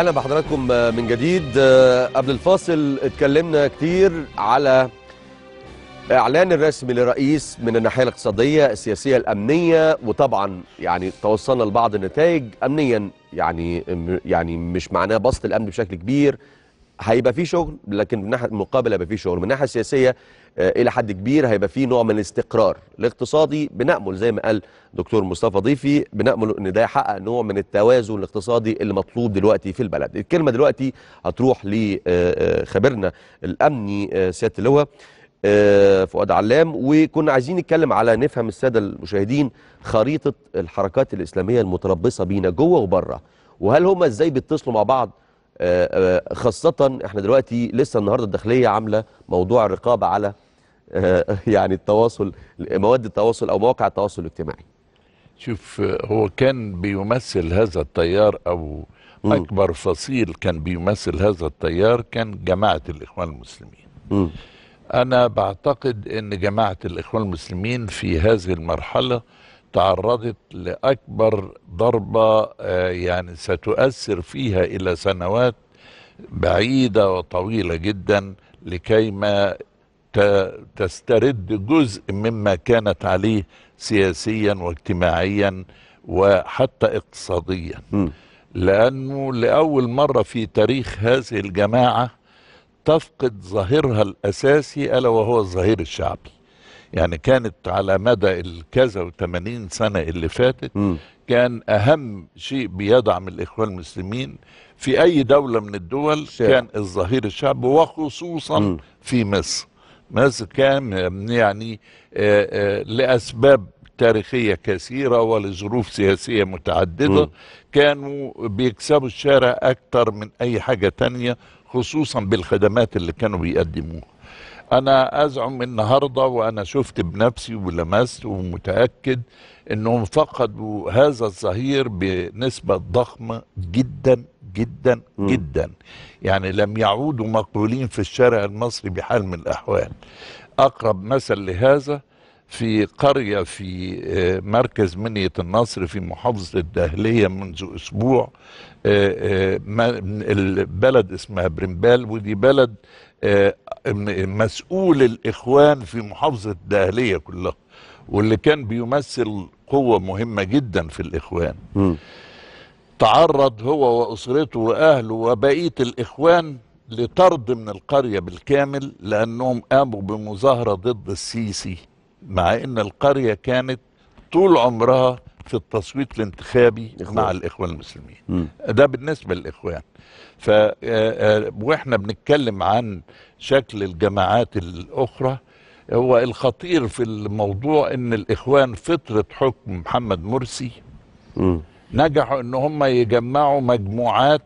رجعنا بحضراتكم آه، من جديد آه، قبل الفاصل اتكلمنا كتير على اعلان الرسمي للرئيس من الناحيه الاقتصاديه السياسيه الامنيه وطبعا يعني توصلنا لبعض النتائج امنيا يعني يعني مش معناه بسط الامن بشكل كبير هيبقى في شغل لكن من ناحيه المقابله هيبقى في شغل من الناحيه السياسيه الى حد كبير هيبقى فيه نوع من الاستقرار الاقتصادي بنامل زي ما قال دكتور مصطفى ضيفي بنامل ان ده يحقق نوع من التوازن الاقتصادي اللي مطلوب دلوقتي في البلد الكلمه دلوقتي هتروح لخبيرنا آه، آه، الامني آه، سياده اللواء فؤاد علام وكنا عايزين نتكلم على نفهم الساده المشاهدين خريطه الحركات الاسلاميه المتربصه بينا جوه وبره وهل هم ازاي بيتصلوا مع بعض آه، آه، خاصة احنا دلوقتي لسه النهاردة الداخلية عاملة موضوع الرقابة على آه، يعني التواصل مواد التواصل أو مواقع التواصل الاجتماعي شوف هو كان بيمثل هذا التيار أو أكبر فصيل كان بيمثل هذا التيار كان جماعة الإخوان المسلمين م. أنا بعتقد أن جماعة الإخوان المسلمين في هذه المرحلة تعرضت لأكبر ضربة آه، يعني ستؤثر فيها إلى سنوات بعيدة وطويلة جدا لكي ما تسترد جزء مما كانت عليه سياسيا واجتماعيا وحتى اقتصاديا م. لأنه لأول مرة في تاريخ هذه الجماعة تفقد ظاهرها الأساسي ألا وهو الظهير الشعبي يعني كانت على مدى الكذا وثمانين سنة اللي فاتت م. كان أهم شيء بيدعم الإخوان المسلمين في أي دولة من الدول شعب. كان الظهير الشعبي وخصوصا م. في مصر مصر كان يعني آآ آه، آآ آه، لأسباب تاريخية كثيرة ولظروف سياسية متعددة م. كانوا بيكسبوا الشارع أكتر من أي حاجة تانية خصوصا بالخدمات اللي كانوا بيقدموها انا ازعم النهارده وانا شفت بنفسي ولمست ومتاكد انهم فقدوا هذا الظهير بنسبه ضخمه جدا جدا م. جدا يعني لم يعودوا مقبولين في الشارع المصري بحال من الاحوال اقرب مثل لهذا في قرية في آه، مركز منية النصر في محافظة الدهلية منذ أسبوع آه، آه، البلد اسمها برمبال ودي بلد مسؤول الاخوان في محافظه الدهليه كلها واللي كان بيمثل قوه مهمه جدا في الاخوان م. تعرض هو واسرته واهله وبقيه الاخوان لطرد من القريه بالكامل لانهم قاموا بمظاهره ضد السيسي مع ان القريه كانت طول عمرها في التصويت الانتخابي مع الاخوان المسلمين م. ده بالنسبه للاخوان ف آه، آه، واحنا بنتكلم عن شكل الجماعات الاخرى هو الخطير في الموضوع ان الاخوان فتره حكم محمد مرسي م. نجحوا ان هم يجمعوا مجموعات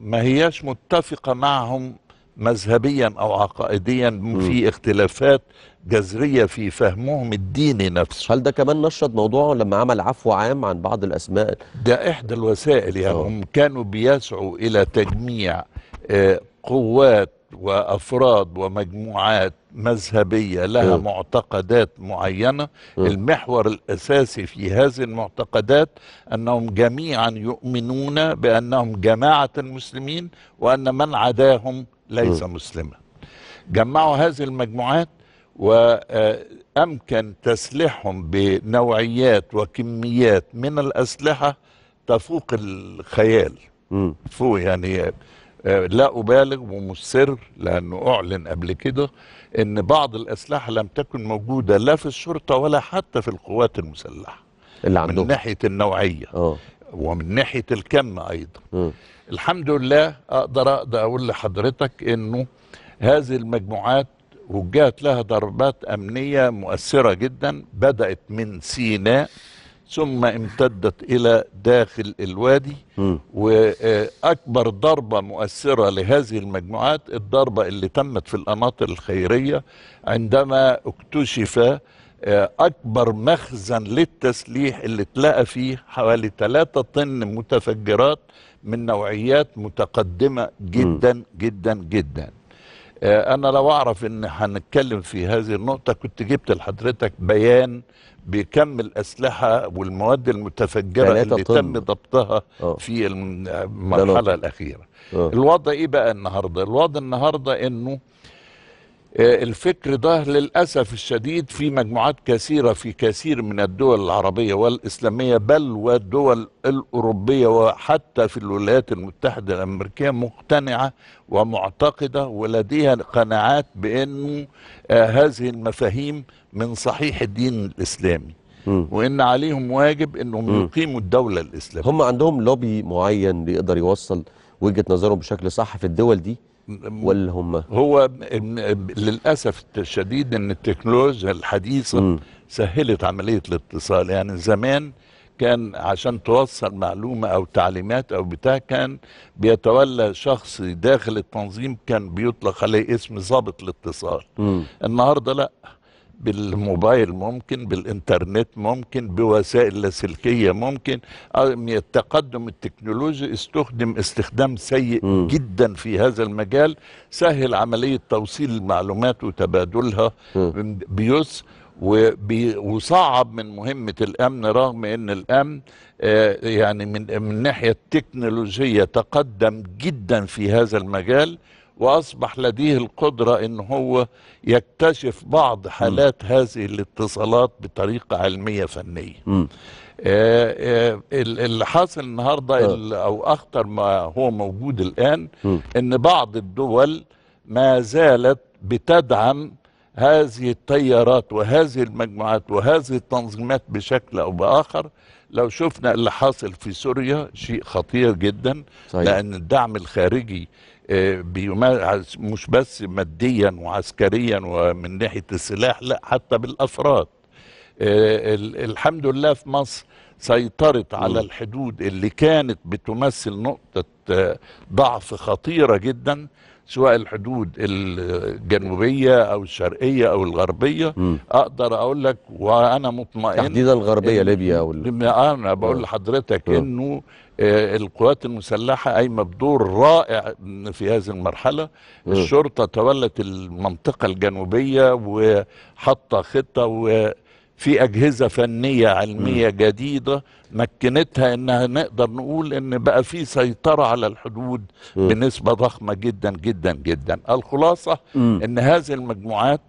ما هياش متفقه معهم مذهبيا او عقائديا في اختلافات جذرية في فهمهم الديني نفسه هل ده كمان نشط موضوعه لما عمل عفو عام عن بعض الأسماء ده إحدى الوسائل يعني آه. هم كانوا بيسعوا إلى تجميع آه، قوات وافراد ومجموعات مذهبيه لها م. آه. معتقدات معينه م. المحور الاساسي في هذه المعتقدات انهم جميعا يؤمنون بانهم جماعه المسلمين وان من عداهم ليس م. مسلما جمعوا هذه المجموعات وأمكن تسليحهم بنوعيات وكميات من الأسلحة تفوق الخيال فوق يعني آه، لا أبالغ سر لأنه أعلن قبل كده أن بعض الأسلحة لم تكن موجودة لا في الشرطة ولا حتى في القوات المسلحة اللي عندهم. من ناحية النوعية أوه. ومن ناحية الكم أيضا م. الحمد لله أقدر أقدر أقول لحضرتك أنه هذه المجموعات وجهت لها ضربات أمنية مؤثرة جدا بدأت من سيناء ثم امتدت إلى داخل الوادي م. وأكبر ضربة مؤثرة لهذه المجموعات الضربة اللي تمت في القناطر الخيرية عندما اكتشف آه، أكبر مخزن للتسليح اللي اتلقى فيه حوالي 3 طن متفجرات من نوعيات متقدمة جدا جدا جدا آه، انا لو اعرف ان هنتكلم في هذه النقطه كنت جبت لحضرتك بيان بكم الاسلحه والمواد المتفجره يعني اللي طن. تم ضبطها أوه. في المرحله الاخيره أوه. الوضع ايه بقى النهارده الوضع النهارده انه آه، الفكر ده للأسف الشديد في مجموعات كثيرة في كثير من الدول العربية والإسلامية بل والدول الأوروبية وحتى في الولايات المتحدة الأمريكية مقتنعة ومعتقدة ولديها قناعات بأن آه، هذه المفاهيم من صحيح الدين الإسلامي وان عليهم واجب انهم يقيموا الدوله الاسلاميه هم عندهم لوبي معين بيقدر يوصل وجهه نظرهم بشكل صح في الدول دي ولا هم هو للاسف الشديد ان التكنولوجيا الحديثه م. سهلت عمليه الاتصال يعني زمان كان عشان توصل معلومه او تعليمات او بتاع كان بيتولى شخص داخل التنظيم كان بيطلق عليه اسم ضابط الاتصال م. النهارده لا بالموبايل ممكن بالإنترنت ممكن بوسائل لاسلكية ممكن آه، التقدم التكنولوجي استخدم استخدام سيء م. جدا في هذا المجال سهل عملية توصيل المعلومات وتبادلها م. وصعب من مهمة الأمن رغم أن الأمن آه، يعني من الناحية التكنولوجية تقدم جدا في هذا المجال واصبح لديه القدره ان هو يكتشف بعض حالات م. هذه الاتصالات بطريقه علميه فنيه آه آه اللي حاصل النهارده آه. او اخطر ما هو موجود الان م. ان بعض الدول ما زالت بتدعم هذه التيارات وهذه المجموعات وهذه التنظيمات بشكل او باخر لو شفنا اللي حاصل في سوريا شيء خطير جدا صحيح. لان الدعم الخارجي آه، مش بس ماديا وعسكريا ومن ناحيه السلاح لا حتى بالافراد آه، الحمد لله في مصر سيطرت على الحدود اللي كانت بتمثل نقطه آه، ضعف خطيره جدا سواء الحدود الجنوبيه او الشرقيه او الغربيه م. اقدر اقول لك وانا مطمئن تحديدا الغربيه ليبيا وال... انا بقول آه. لحضرتك آه. انه آه، القوات المسلحة قايمة بدور رائع في هذه المرحلة الشرطة تولت المنطقة الجنوبية وحاطة خطة و في أجهزة فنية علمية جديدة مكنتها إنها نقدر نقول إن بقى في سيطرة على الحدود بنسبة ضخمة جدا جدا جدا الخلاصة إن هذه المجموعات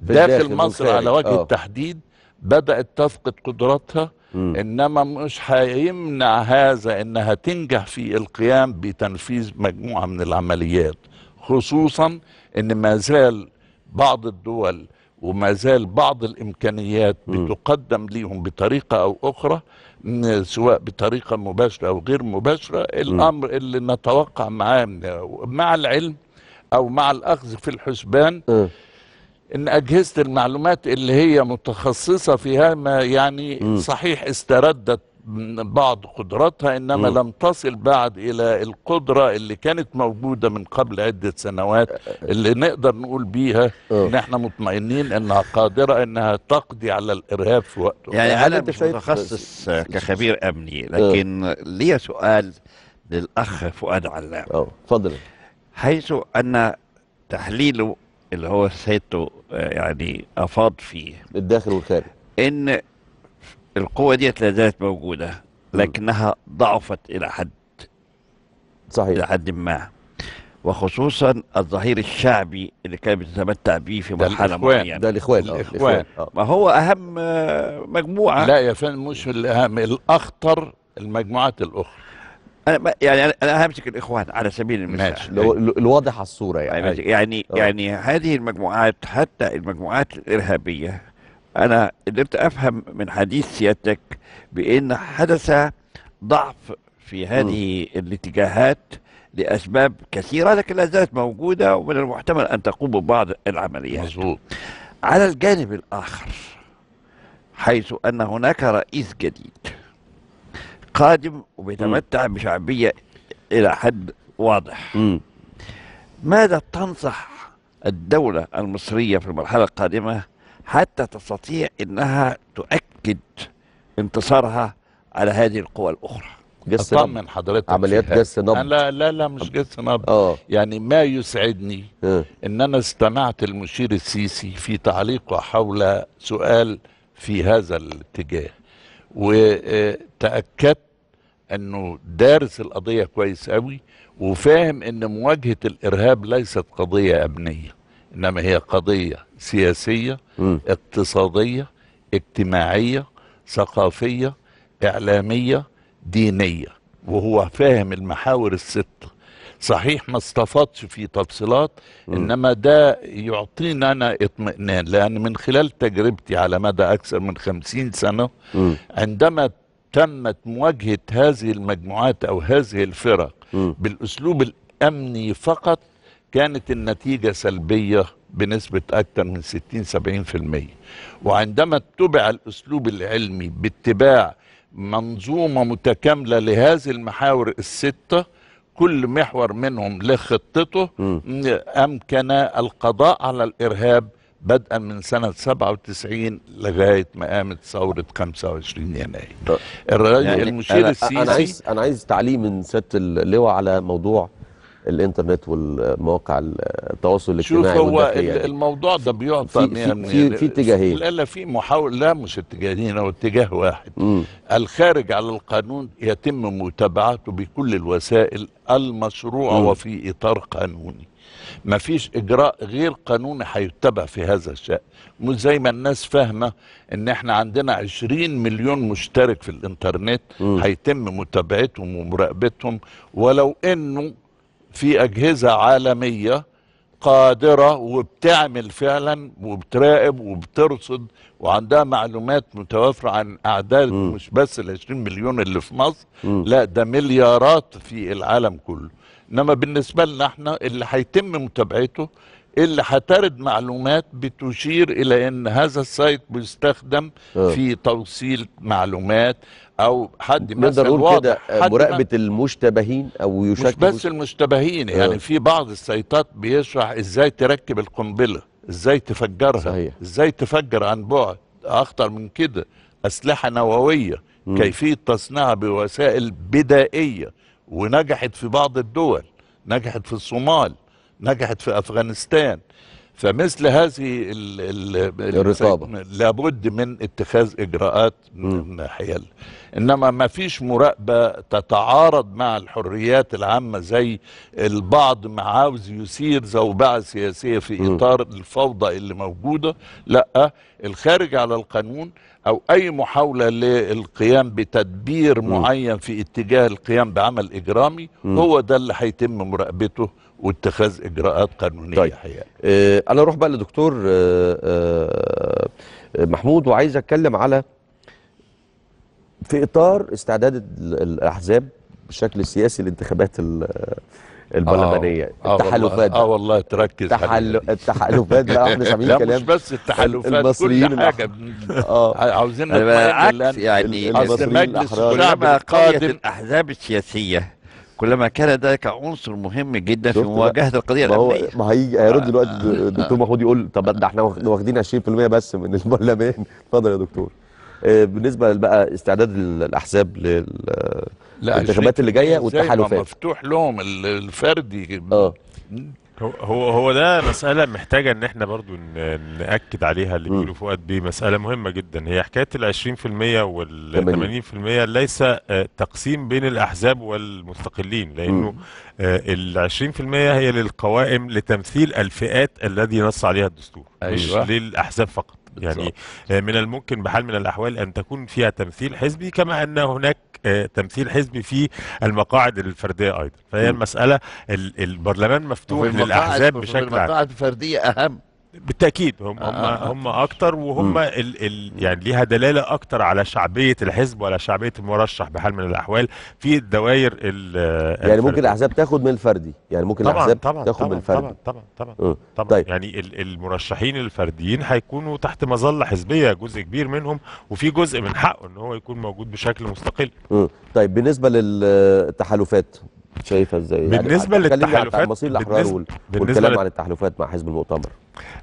داخل مصر على وجه أوه. التحديد بدأت تفقد قدراتها مم. انما مش هيمنع هذا انها تنجح في القيام بتنفيذ مجموعه من العمليات خصوصا ان ما زال بعض الدول وما زال بعض الامكانيات بتقدم ليهم بطريقه او اخرى سواء بطريقه مباشره او غير مباشره الامر اللي نتوقع معاه مع العلم او مع الاخذ في الحسبان ان اجهزه المعلومات اللي هي متخصصه فيها ما يعني صحيح استردت بعض قدراتها انما م. لم تصل بعد الى القدره اللي كانت موجوده من قبل عده سنوات اللي نقدر نقول بيها آه. ان احنا مطمئنين انها قادره انها تقضي على الارهاب في وقته يعني, يعني انا مش متخصص كخبير امني آه. لكن لي سؤال للاخ فؤاد علام اه اتفضل حيث ان تحليله اللي هو سيدته آه، يعني افاض فيه الداخل والخارج ان القوه ديت لا زالت موجوده لكنها ضعفت الى حد صحيح الى حد ما وخصوصا الظهير الشعبي اللي كان بتتمتع بيه في مرحله معينه ده الاخوان ده آه، الاخوان آه. ما هو اهم آه، مجموعه لا يا فندم مش الاهم الاخطر المجموعات الاخرى انا يعني انا همسك الاخوان على سبيل المثال ماشي لو الواضح على الصوره يعني, يعني, يعني هذه المجموعات حتى المجموعات الارهابيه أنا قدرت أفهم من حديث سيادتك بأن حدث ضعف في هذه الاتجاهات لأسباب كثيرة لكن لا زالت موجودة ومن المحتمل أن تقوم ببعض العمليات مظبوط. على الجانب الآخر حيث أن هناك رئيس جديد قادم وبيتمتع بشعبية إلى حد واضح م. ماذا تنصح الدولة المصرية في المرحلة القادمة حتى تستطيع انها تؤكد انتصارها على هذه القوى الاخرى جس اطمن حضرتك عمليات جس نبض لا لا لا مش جس نبض آه. يعني ما يسعدني أه. ان انا استمعت المشير السيسي في تعليقه حول سؤال في هذا الاتجاه وتاكدت انه دارس القضيه كويس قوي وفاهم ان مواجهه الارهاب ليست قضيه امنيه انما هي قضيه سياسية م. اقتصادية اجتماعية ثقافية إعلامية دينية وهو فاهم المحاور الستة صحيح ما استفادش في تفصيلات انما ده يعطينا انا اطمئنان لان من خلال تجربتي على مدى اكثر من خمسين سنه م. عندما تمت مواجهه هذه المجموعات او هذه الفرق م. بالاسلوب الامني فقط كانت النتيجه سلبيه بنسبة أكثر من 60-70% وعندما اتبع الأسلوب العلمي باتباع منظومة متكاملة لهذه المحاور الستة كل محور منهم لخطته أمكن القضاء على الإرهاب بدءا من سنة 97 لغاية ما قامت ثورة 25 يناير الراجل يعني المشير أنا السيسي أنا عايز أنا عايز تعليق من سيادة اللواء على موضوع الانترنت والمواقع التواصل الاجتماعي شوف هو يعني. الموضوع ده بيعطى يعني في في, يعني في اتجاهين لا لا في محاولة لا مش اتجاهين هو اتجاه واحد م. الخارج على القانون يتم متابعته بكل الوسائل المشروعه وفي اطار قانوني ما فيش اجراء غير قانوني هيتبع في هذا الشأن مش زي ما الناس فاهمه ان احنا عندنا 20 مليون مشترك في الانترنت هيتم متابعتهم ومراقبتهم ولو انه في اجهزه عالميه قادره وبتعمل فعلا وبتراقب وبترصد وعندها معلومات متوافره عن اعداد م. مش بس ال 20 مليون اللي في مصر م. لا ده مليارات في العالم كله انما بالنسبه لنا احنا اللي هيتم متابعته اللي هترد معلومات بتشير الى ان هذا السايت بيستخدم أه. في توصيل معلومات او حد نقدر نقول كده مراقبه المشتبهين او يشكل مش بس المشتبهين يعني آه. في بعض السيطات بيشرح ازاي تركب القنبله ازاي تفجرها صحيح. ازاي تفجر عن بعد اخطر من كده اسلحه نوويه م. كيفيه تصنيعها بوسائل بدائيه ونجحت في بعض الدول نجحت في الصومال نجحت في افغانستان فمثل هذه الـ الـ الرقابه لابد من اتخاذ اجراءات من ناحيه انما ما فيش مراقبه تتعارض مع الحريات العامه زي البعض ما عاوز يثير زوبعه سياسيه في اطار م. الفوضى اللي موجوده لا الخارج على القانون او اي محاوله للقيام بتدبير م. معين في اتجاه القيام بعمل اجرامي م. هو ده اللي هيتم مراقبته واتخاذ اجراءات قانونيه طيب. حقيقة. آه انا اروح بقى لدكتور آه، آه، آه، محمود وعايز اتكلم على في اطار استعداد الاحزاب بشكل سياسي للانتخابات البرلمانيه آه التحالفات اه والله تركز تحل... التحالفات بقى احنا سامعين كلام مش بس التحالفات المصريين كل حاجه اه عاوزين نتكلم يعني المصريين الاحرار قادم الاحزاب السياسيه كلما كان ذلك عنصر مهم جدا في مواجهه القضيه الامنيه ما هيجي هيرد آه. دلوقتي الدكتور آه. محمود يقول طب ده احنا واخدين 20% بس من البرلمان اتفضل يا دكتور آه، بالنسبه بقى استعداد الاحزاب للانتخابات اللي جايه والتحالفات مفتوح لهم الفردي اه هو هو ده مسألة محتاجة إن إحنا برضو نأكد عليها اللي بيقوله فؤاد بيه مسألة مهمة جدا هي حكاية ال 20% وال 80% ليس آه، تقسيم بين الأحزاب والمستقلين لأنه آه، ال 20% هي للقوائم لتمثيل الفئات الذي نص عليها الدستور أيوة. مش للأحزاب فقط يعني آه، من الممكن بحال من الأحوال أن تكون فيها تمثيل حزبي كما أن هناك آه، تمثيل حزبي في المقاعد الفردية أيضا فهي المسألة البرلمان مفتوح للأحزاب بشكل عام المقاعد الفردية أهم بالتاكيد هم آه. هم آه. هم اكتر وهم ال ال يعني ليها دلاله اكتر على شعبيه الحزب وعلى شعبيه المرشح بحال من الاحوال في الدوائر ال يعني ممكن الاحزاب تاخد من الفردي يعني ممكن طبعًا الاحزاب طبعًا تاخد طبعًا من الفردي طبعا طبعا طبعا طبعا, طبعًا طيب. يعني المرشحين الفرديين هيكونوا تحت مظله حزبيه جزء كبير منهم وفي جزء من حقه ان هو يكون موجود بشكل مستقل طيب بالنسبه للتحالفات شايفها ازاي يعني بالنسبه يعني للتحالفات مصير الاحرار وال... والكلام عن التحالفات مع حزب المؤتمر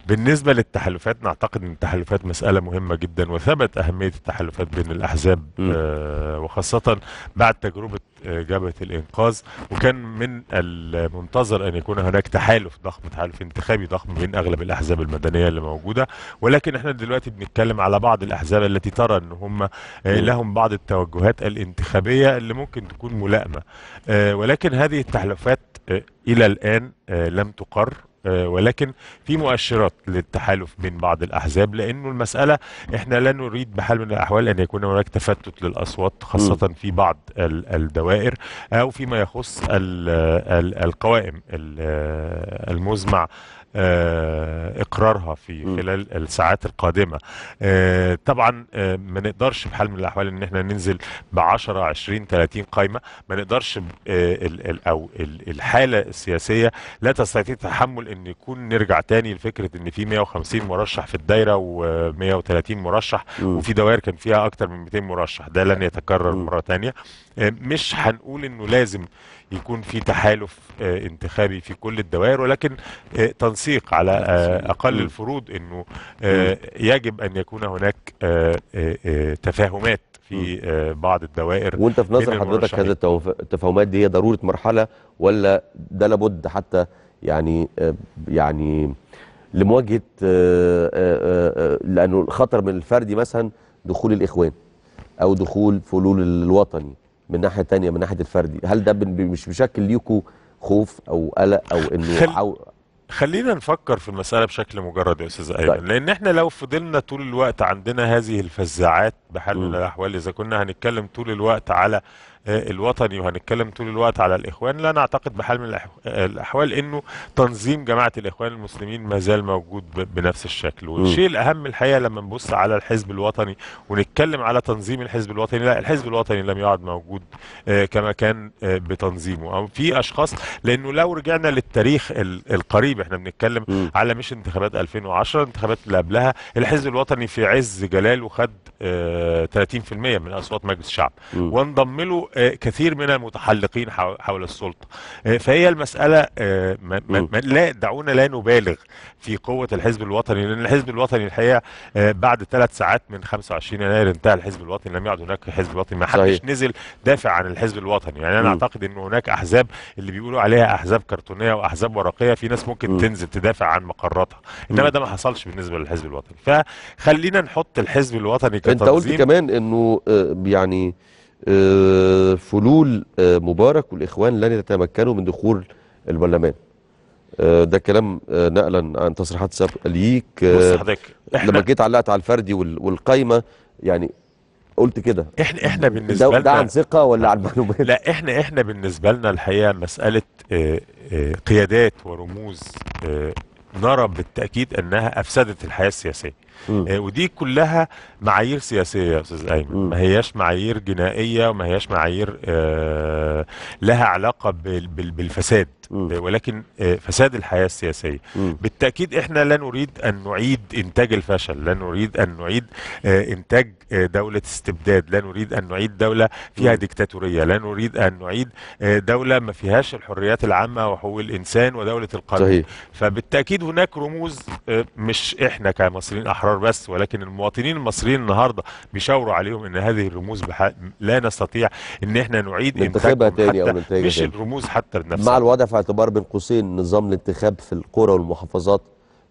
بالنسبه للتحالفات نعتقد ان التحالفات مساله مهمه جدا وثبت اهميه التحالفات بين الاحزاب آه وخاصه بعد تجربه جبهه الانقاذ وكان من المنتظر ان يكون هناك تحالف ضخم تحالف انتخابي ضخم بين اغلب الاحزاب المدنيه اللي موجوده ولكن احنا دلوقتي بنتكلم على بعض الاحزاب التي ترى ان هم آه، لهم بعض التوجهات الانتخابيه اللي ممكن تكون ملائمه آه، ولكن هذه التحالفات آه، الى الان لم تقر آه، ولكن في مؤشرات للتحالف بين بعض الاحزاب لانه المساله احنا لا نريد بحال من الاحوال ان يكون هناك تفتت للاصوات خاصه في بعض الدوائر او فيما يخص القوائم المزمع آه، اقرارها في خلال الساعات القادمه آه، طبعا آه، ما نقدرش بحال من الاحوال ان احنا ننزل ب 10 20 30 قائمه ما نقدرش او الحاله السياسيه لا تستطيع تحمل ان يكون نرجع تاني لفكره ان في 150 مرشح في الدايره و130 مرشح وفي دوائر كان فيها اكتر من 200 مرشح ده لن يتكرر مره تانيه مش هنقول انه لازم يكون في تحالف آه، انتخابي في كل الدوائر ولكن آه، تنسيق على آه، اقل الفروض انه يجب ان يكون هناك تفاهمات في بعض الدوائر وانت في نظر حضرتك هذه التفاهمات دي هي ضروره مرحله ولا ده لابد حتى يعني يعني لمواجهه لانه الخطر من الفردي مثلا دخول الاخوان او دخول فلول الوطني من ناحيه تانية من ناحيه الفردي هل ده مش بشكل ليكو خوف او قلق او انه خل... عو... خلينا نفكر في المسألة بشكل مجرد يا أستاذ أيمن طيب. لأن إحنا لو فضلنا طول الوقت عندنا هذه الفزاعات بحال الأحوال إذا كنا هنتكلم طول الوقت على الوطني وهنتكلم طول الوقت على الاخوان لا نعتقد بحال من الاحوال انه تنظيم جماعه الاخوان المسلمين ما زال موجود بنفس الشكل والشيء الاهم الحقيقه لما نبص على الحزب الوطني ونتكلم على تنظيم الحزب الوطني لا الحزب الوطني لم يعد موجود آه، كما كان آه، بتنظيمه او في اشخاص لانه لو رجعنا للتاريخ القريب احنا بنتكلم على مش انتخابات 2010 الانتخابات اللي قبلها الحزب الوطني في عز جلاله خد 30% من اصوات مجلس الشعب وانضم له آه، كثير من المتحلقين حول السلطة آه، فهي المسألة آه، لا دعونا لا نبالغ في قوة الحزب الوطني لأن الحزب الوطني الحقيقة بعد ثلاث ساعات من 25 يناير انتهى الحزب الوطني لم يعد هناك حزب وطني ما حدش نزل دافع عن الحزب الوطني يعني أنا أعتقد أن هناك أحزاب اللي بيقولوا عليها أحزاب كرتونية وأحزاب ورقية في ناس ممكن تنزل تدافع عن مقراتها إنما ده ما حصلش بالنسبة للحزب الوطني فخلينا نحط الحزب الوطني كتنظيم أنت قلت كمان أنه يعني آه، فلول آه، مبارك والإخوان لن يتمكنوا من دخول البرلمان آه، ده كلام نقلا عن تصريحات سابقه ليك بص حضرتك لما جيت علقت على الفردي والقايمه يعني قلت كده احنا احنا بالنسبه لنا ده عن ثقه ولا عن معلومات؟ لا احنا احنا بالنسبه لنا الحقيقه مساله قيادات ورموز نرى بالتاكيد انها افسدت الحياه السياسيه آه ودي كلها معايير سياسيه يا استاذ ايمن ما هياش معايير جنائيه وما هياش معايير آه لها علاقه بال بال بالفساد آه، ولكن آه، فساد الحياه السياسيه بالتاكيد احنا لا نريد ان نعيد انتاج الفشل لا نريد ان نعيد آه، انتاج دوله استبداد لا نريد ان نعيد دوله فيها ديكتاتوريه لا نريد ان نعيد دوله ما فيهاش الحريات العامه وحقوق الانسان ودوله القانون صحيح. فبالتاكيد هناك رموز مش احنا كمصريين احرار بس ولكن المواطنين المصريين النهارده بيشاوروا عليهم ان هذه الرموز لا نستطيع ان احنا نعيد انتاجها تاني او مش الرموز حتى بنفسها مع الوضع في اعتبار بين قوسين نظام الانتخاب في القرى والمحافظات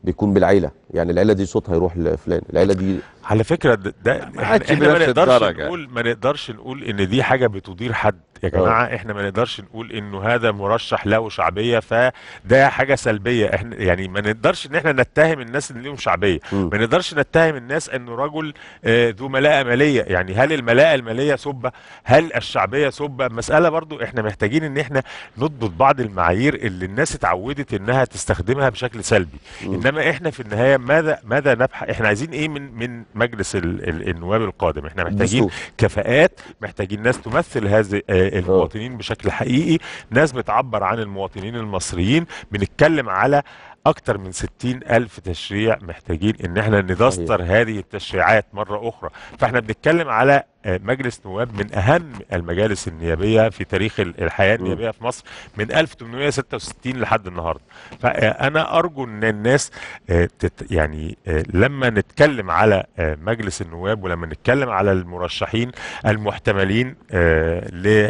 بيكون بالعيله يعني العيله دي صوتها يروح لفلان العيله دي على فكره ده, ده احنا ما نقدرش نقول ما نقدرش نقول ان دي حاجه بتدير حد يا جماعه أوه. احنا ما نقدرش نقول انه هذا مرشح له شعبيه فده حاجه سلبيه احنا يعني ما نقدرش ان احنا نتهم الناس ان لهم شعبيه م. ما نقدرش نتهم الناس انه رجل آه، ذو ملاءه ماليه يعني هل الملاءه الماليه سبه هل الشعبيه سبه مساله برضو احنا محتاجين ان احنا نضبط بعض المعايير اللي الناس اتعودت انها تستخدمها بشكل سلبي م. انما احنا في النهايه ماذا ماذا نبحث احنا عايزين ايه من من مجلس النواب القادم احنا محتاجين كفاءات محتاجين ناس تمثل هذه آه، آه. المواطنين بشكل حقيقي ناس بتعبر عن المواطنين المصريين بنتكلم على اكتر من ستين الف تشريع محتاجين ان احنا ندستر هذه التشريعات مره اخرى فاحنا بنتكلم على مجلس نواب من اهم المجالس النيابيه في تاريخ الحياه النيابيه في مصر من 1866 لحد النهارده فانا ارجو ان الناس آه، يعني آه، لما نتكلم على آه، مجلس النواب ولما نتكلم على المرشحين المحتملين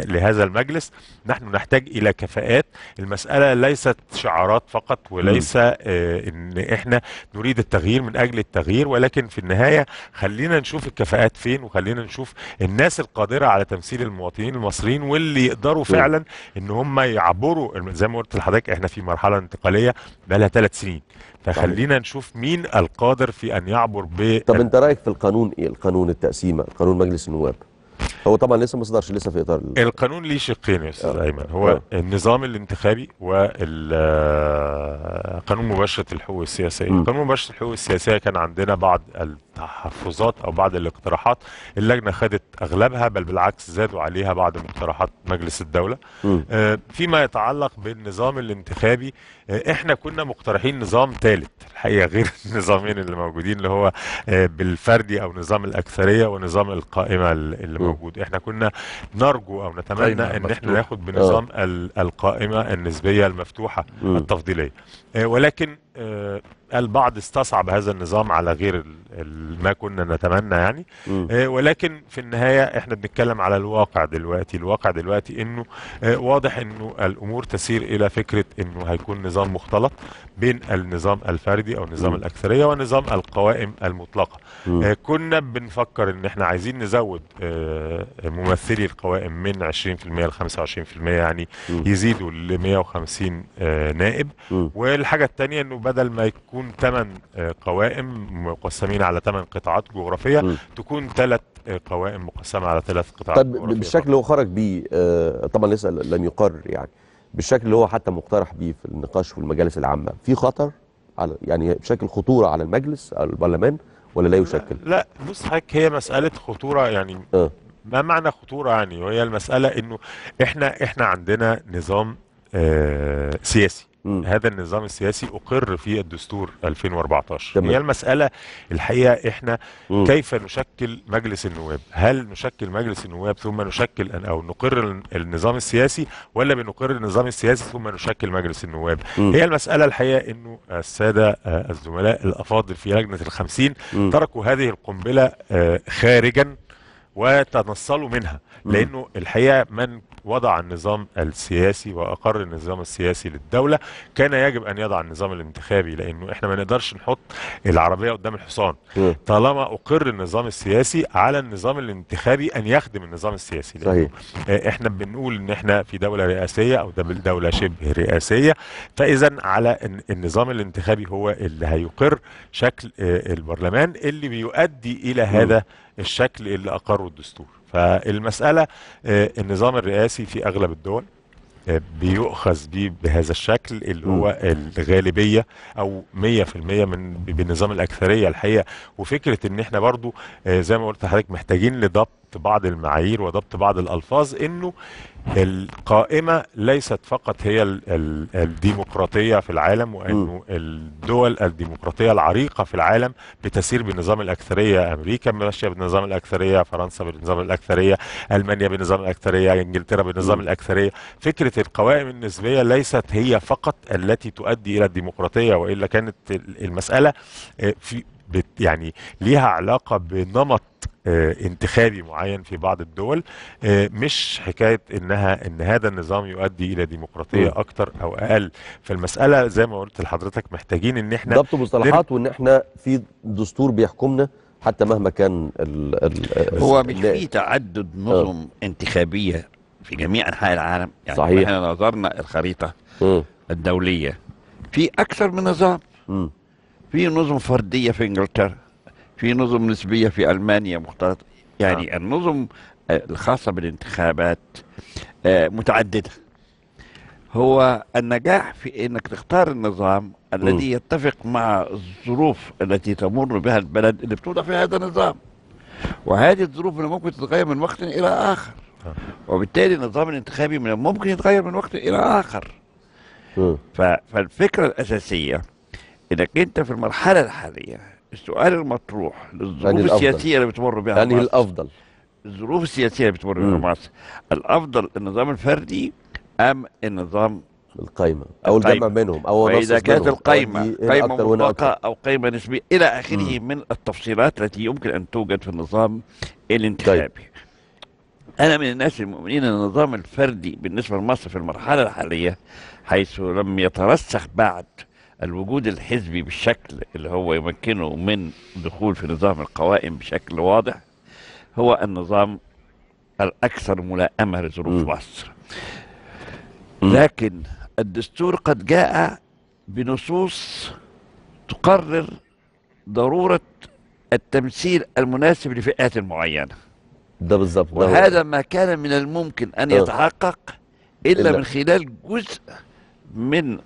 لهذا المجلس نحن نحتاج الى كفاءات المساله ليست شعارات فقط وليس ان احنا نريد التغيير من اجل التغيير ولكن في النهايه خلينا نشوف الكفاءات فين وخلينا نشوف الناس القادره على تمثيل المواطنين المصريين واللي يقدروا فعلا ان هم يعبروا زي ما قلت لحضرتك احنا في مرحله انتقاليه بقى لها ثلاث سنين فخلينا نشوف مين القادر في ان يعبر ب طب انت رايك في القانون ايه القانون التقسيمه قانون مجلس النواب هو طبعا لسه ما صدرش لسه في اطار القانون ليه شقين يا استاذ آه. ايمن هو أه. النظام الانتخابي وقانون آه، مباشره الحقوق السياسيه قانون مباشره الحقوق السياسيه كان عندنا بعض التحفظات او بعض الاقتراحات اللجنه خدت اغلبها بل بالعكس زادوا عليها بعض مقترحات مجلس الدوله آه فيما يتعلق بالنظام الانتخابي آه احنا كنا مقترحين نظام ثالث الحقيقه غير النظامين اللي موجودين اللي هو آه بالفردي او نظام الاكثريه ونظام القائمه اللي موجود احنا كنا نرجو او نتمنى نعم، ان احنا ناخد بنظام آه. القائمه النسبيه المفتوحه م. التفضيليه آه، ولكن آه، البعض استصعب هذا النظام على غير ما كنا نتمنى يعني آه، ولكن في النهايه احنا بنتكلم على الواقع دلوقتي الواقع دلوقتي انه آه، واضح انه الامور تسير الى فكره انه هيكون نظام مختلط بين النظام الفردي او نظام الاكثريه ونظام القوائم المطلقه كنا بنفكر ان احنا عايزين نزود ممثلي القوائم من 20% ل 25% يعني يزيدوا ل 150 نائب والحاجه الثانيه انه بدل ما يكون ثمان آه، قوائم مقسمين على ثمان قطاعات جغرافيه م. تكون ثلاث آه، قوائم مقسمه على ثلاث قطاعات طب جغرافية بالشكل اللي هو خرج بيه آه، طبعا لسه لم يقرر يعني بالشكل اللي هو حتى مقترح بيه في النقاش في المجالس العامه في خطر على يعني بشكل خطوره على المجلس على البرلمان ولا لا يشكل؟ لا, لا بص حضرتك هي مساله خطوره يعني أه. ما معنى خطوره يعني وهي المساله انه احنا احنا عندنا نظام آه سياسي م. هذا النظام السياسي اقر في الدستور 2014 تمام. هي المساله الحقيقه احنا م. كيف نشكل مجلس النواب هل نشكل مجلس النواب ثم نشكل او نقر النظام السياسي ولا بنقر النظام السياسي ثم نشكل مجلس النواب م. هي المساله الحقيقه انه الساده آه، الزملاء الافاضل في لجنه الخمسين تركوا هذه القنبله آه، خارجا وتنصلوا منها لانه الحقيقه من وضع النظام السياسي واقر النظام السياسي للدوله كان يجب ان يضع النظام الانتخابي لانه احنا ما نقدرش نحط العربيه قدام الحصان طالما اقر النظام السياسي على النظام الانتخابي ان يخدم النظام السياسي صحيح. آه، احنا بنقول ان احنا في دوله رئاسيه او دوله شبه رئاسيه فاذا على النظام الانتخابي هو اللي هيقر شكل آه، البرلمان اللي بيؤدي الى هذا م. الشكل اللي اقره الدستور فالمساله آه، النظام الرئاسي في اغلب الدول آه، بيؤخذ بيه بهذا الشكل اللي هو الغالبيه او 100% من بنظام الاكثريه الحقيقه وفكره ان احنا برضو آه، زي ما قلت لحضرتك محتاجين لضبط بعض المعايير وضبط بعض الألفاظ أنه القائمة ليست فقط هي الديمقراطية في العالم وأنه الدول الديمقراطية العريقة في العالم بتسير بنظام الأكثرية أمريكا ماشية بنظام الأكثرية فرنسا بنظام الأكثرية ألمانيا بنظام الأكثرية إنجلترا بنظام الأكثرية فكرة القوائم النسبية ليست هي فقط التي تؤدي إلى الديمقراطية وإلا كانت المسألة آه، في يعني ليها علاقة بنمط آه، انتخابي معين في بعض الدول آه، مش حكايه انها ان هذا النظام يؤدي الى ديمقراطيه اكتر او اقل فالمساله زي ما قلت لحضرتك محتاجين ان احنا ضبط مصطلحات وان احنا في دستور بيحكمنا حتى مهما كان الـ الـ هو مش في تعدد نظم أه. انتخابيه في جميع انحاء العالم يعني صحيح احنا نظرنا الخريطه م. الدوليه في اكثر من نظام م. في نظم فرديه في انجلترا في نظم نسبيه في المانيا مختلطه آه. يعني آه. النظم الخاصه بالانتخابات آه، متعدده هو النجاح في انك تختار النظام الذي يتفق مع الظروف التي تمر بها البلد اللي بتوضع في هذا النظام وهذه الظروف من ممكن تتغير من وقت الى اخر آه. وبالتالي النظام الانتخابي من الممكن يتغير من وقت الى اخر فالفكره الاساسيه انك انت في المرحله الحاليه السؤال المطروح للظروف يعني السياسيه اللي بتمر بها يعني الافضل الظروف السياسيه اللي بتمر بها مصر الافضل النظام الفردي ام النظام القايمة أو الجمع بينهم أو نص إذا كانت القايمة إيه قايمة مطلقة أو قايمة نسبية إلى آخره من التفصيلات التي يمكن أن توجد في النظام الانتخابي طيب. أنا من الناس المؤمنين أن النظام الفردي بالنسبة لمصر في المرحلة الحالية حيث لم يترسخ بعد الوجود الحزبي بالشكل اللي هو يمكنه من دخول في نظام القوائم بشكل واضح هو النظام الأكثر ملائمة لظروف مصر لكن الدستور قد جاء بنصوص تقرر ضرورة التمثيل المناسب لفئات معينة ده بالظبط وهذا ما كان من الممكن أن آه. يتحقق إلا, إلا من خلال جزء من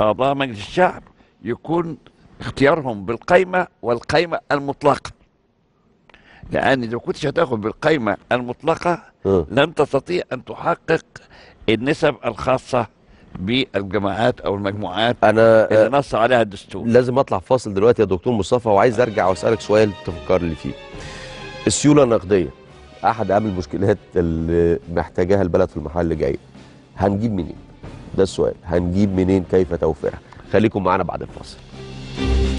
اعضاء مجلس الشعب يكون اختيارهم بالقايمه والقايمه المطلقه لان يعني اذا كنتش هتاخد بالقايمه المطلقه آه. لن تستطيع ان تحقق النسب الخاصه بالجماعات او المجموعات أنا آه، اللي نص عليها الدستور لازم اطلع فاصل دلوقتي يا دكتور مصطفى وعايز ارجع واسالك سؤال تفكر لي فيه السيوله النقديه احد اهم المشكلات اللي محتاجاها البلد في المرحله اللي جايه هنجيب منين ده السؤال هنجيب منين كيف توفيرها خليكم معانا بعد الفاصل